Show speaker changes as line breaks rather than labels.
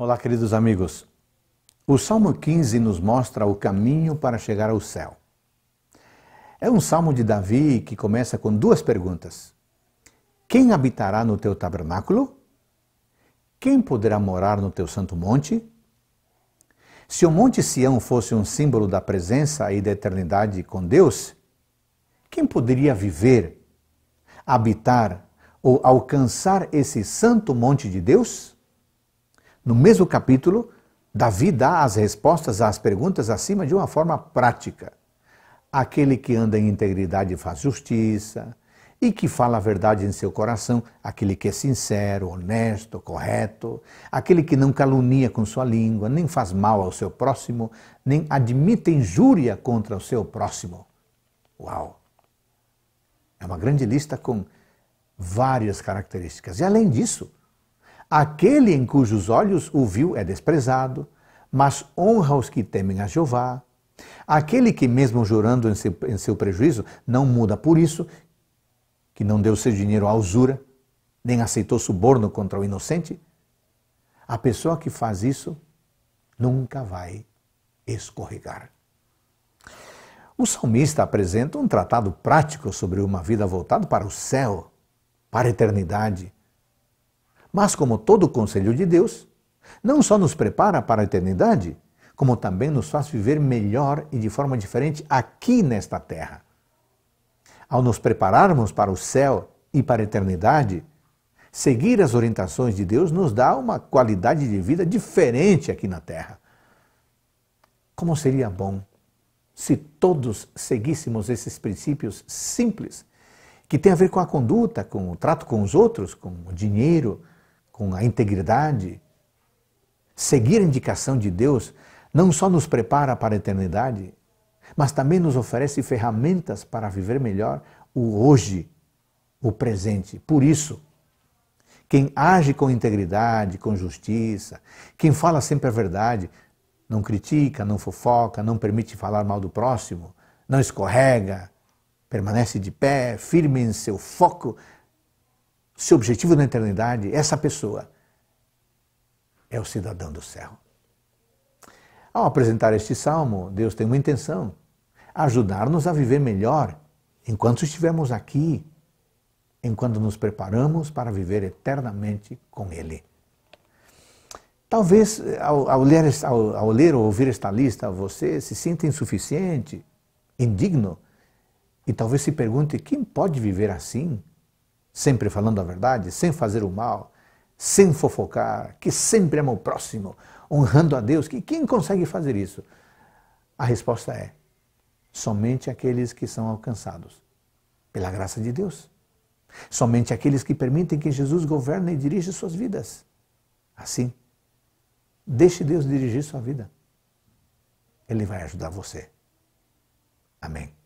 Olá, queridos amigos. O Salmo 15 nos mostra o caminho para chegar ao céu. É um salmo de Davi que começa com duas perguntas: Quem habitará no teu tabernáculo? Quem poderá morar no teu santo monte? Se o Monte Sião fosse um símbolo da presença e da eternidade com Deus, quem poderia viver, habitar ou alcançar esse santo monte de Deus? no mesmo capítulo, Davi dá as respostas às perguntas acima de uma forma prática. Aquele que anda em integridade faz justiça, e que fala a verdade em seu coração, aquele que é sincero, honesto, correto, aquele que não calunia com sua língua, nem faz mal ao seu próximo, nem admite injúria contra o seu próximo. Uau! É uma grande lista com várias características. E além disso, Aquele em cujos olhos o viu é desprezado, mas honra os que temem a Jeová. Aquele que, mesmo jurando em seu, em seu prejuízo, não muda por isso, que não deu seu dinheiro à usura, nem aceitou suborno contra o inocente, a pessoa que faz isso nunca vai escorregar. O salmista apresenta um tratado prático sobre uma vida voltada para o céu, para a eternidade, mas, como todo o conselho de Deus, não só nos prepara para a eternidade, como também nos faz viver melhor e de forma diferente aqui nesta terra. Ao nos prepararmos para o céu e para a eternidade, seguir as orientações de Deus nos dá uma qualidade de vida diferente aqui na terra. Como seria bom se todos seguíssemos esses princípios simples que têm a ver com a conduta, com o trato com os outros, com o dinheiro, com a integridade, seguir a indicação de Deus não só nos prepara para a eternidade, mas também nos oferece ferramentas para viver melhor o hoje, o presente. Por isso, quem age com integridade, com justiça, quem fala sempre a verdade, não critica, não fofoca, não permite falar mal do próximo, não escorrega, permanece de pé, firme em seu foco seu objetivo na eternidade, essa pessoa é o cidadão do céu. Ao apresentar este salmo, Deus tem uma intenção: ajudar-nos a viver melhor enquanto estivermos aqui, enquanto nos preparamos para viver eternamente com Ele. Talvez ao, ao, ler, ao, ao ler ou ouvir esta lista, você se sinta insuficiente, indigno, e talvez se pergunte: quem pode viver assim? sempre falando a verdade, sem fazer o mal, sem fofocar, que sempre ama o próximo, honrando a Deus, que quem consegue fazer isso? A resposta é: somente aqueles que são alcançados pela graça de Deus. Somente aqueles que permitem que Jesus governe e dirija suas vidas. Assim, deixe Deus dirigir sua vida. Ele vai ajudar você. Amém.